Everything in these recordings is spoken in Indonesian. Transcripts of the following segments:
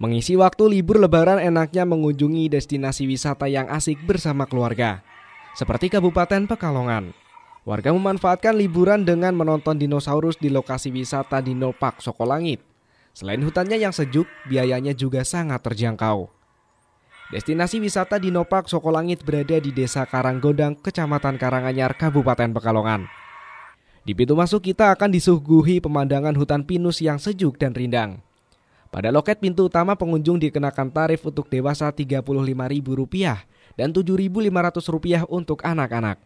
Mengisi waktu libur lebaran enaknya mengunjungi destinasi wisata yang asik bersama keluarga. Seperti Kabupaten Pekalongan. Warga memanfaatkan liburan dengan menonton dinosaurus di lokasi wisata Dino Park Sokolangit. Selain hutannya yang sejuk, biayanya juga sangat terjangkau. Destinasi wisata Dinopark Sokolangit berada di Desa Karanggodang, Kecamatan Karanganyar, Kabupaten Pekalongan. Di pintu masuk kita akan disuguhi pemandangan hutan pinus yang sejuk dan rindang. Pada loket pintu utama pengunjung dikenakan tarif untuk dewasa Rp35.000 dan Rp7.500 untuk anak-anak.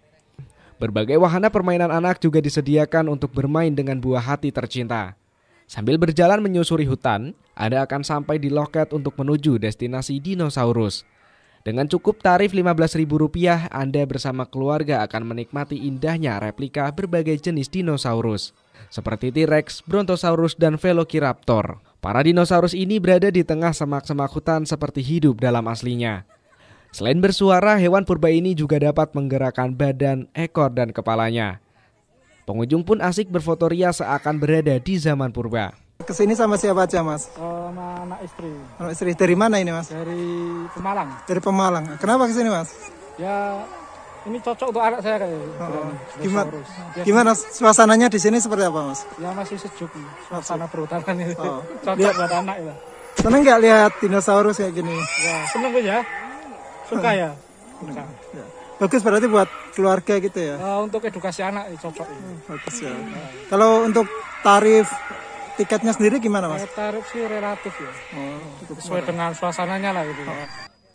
Berbagai wahana permainan anak juga disediakan untuk bermain dengan buah hati tercinta. Sambil berjalan menyusuri hutan, Anda akan sampai di loket untuk menuju destinasi dinosaurus. Dengan cukup tarif Rp15.000, Anda bersama keluarga akan menikmati indahnya replika berbagai jenis dinosaurus, seperti T-Rex, Brontosaurus, dan Velociraptor. Para dinosaurus ini berada di tengah semak-semak hutan seperti hidup dalam aslinya. Selain bersuara, hewan purba ini juga dapat menggerakkan badan, ekor, dan kepalanya. Pengunjung pun asik berfotoria seakan berada di zaman purba. Kesini sama siapa aja mas? Oh, sama anak istri. Anak istri dari mana ini mas? Dari Pemalang. Dari Pemalang. Kenapa kesini mas? Ya ini cocok untuk anak saya kayak oh, oh. gimana ya, gimana suasananya di sini seperti apa mas ya masih sejuk suasana perhutanan itu oh. cocok Lihat. buat anak ya seneng nggak lihat dinosaurus kayak gini ya seneng ya suka ya hmm. suka. Ya. bagus berarti buat keluarga gitu ya uh, untuk edukasi anak cocok hmm, ya. bagus ya kalau untuk tarif tiketnya sendiri gimana mas? Eh, tarif sih relatif ya, oh, sesuai dengan suasananya lah gitu. Ya. Oh.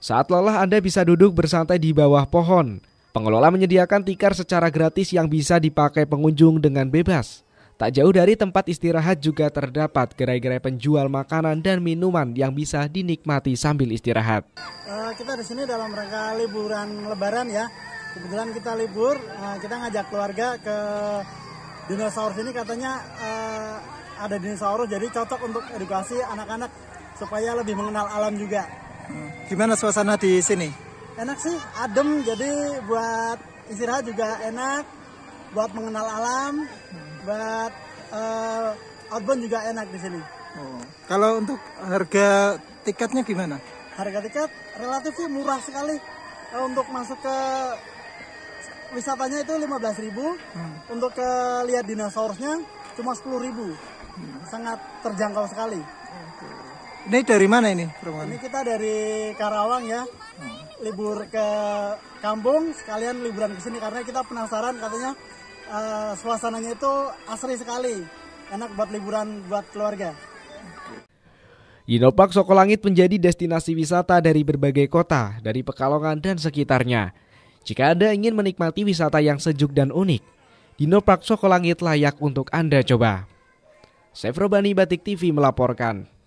Saat lelah Anda bisa duduk bersantai di bawah pohon. Pengelola menyediakan tikar secara gratis yang bisa dipakai pengunjung dengan bebas. Tak jauh dari tempat istirahat juga terdapat gerai-gerai penjual makanan dan minuman yang bisa dinikmati sambil istirahat. Eh, kita di sini dalam rangka liburan Lebaran ya. Kebetulan kita libur, eh, kita ngajak keluarga ke dinosaurus ini katanya eh, ada dinosaurus, jadi cocok untuk edukasi anak-anak supaya lebih mengenal alam juga. Gimana suasana di sini? enak sih adem jadi buat istirahat juga enak buat mengenal alam buat uh, outbound juga enak di sini oh. kalau untuk harga tiketnya gimana harga tiket relatif sih murah sekali untuk masuk ke wisatanya itu 15.000 hmm. untuk ke lihat dinosaurusnya cuma 10.000 hmm. sangat terjangkau sekali okay. Ini dari mana ini perumahan? Ini kita dari Karawang ya. Hmm. Libur ke kampung sekalian liburan ke sini karena kita penasaran katanya uh, suasananya itu asri sekali. Enak buat liburan buat keluarga. Yinopak Sokolangit menjadi destinasi wisata dari berbagai kota, dari Pekalongan dan sekitarnya. Jika Anda ingin menikmati wisata yang sejuk dan unik, Dinopark Sokolangit layak untuk Anda coba. Sefrobani Batik TV melaporkan.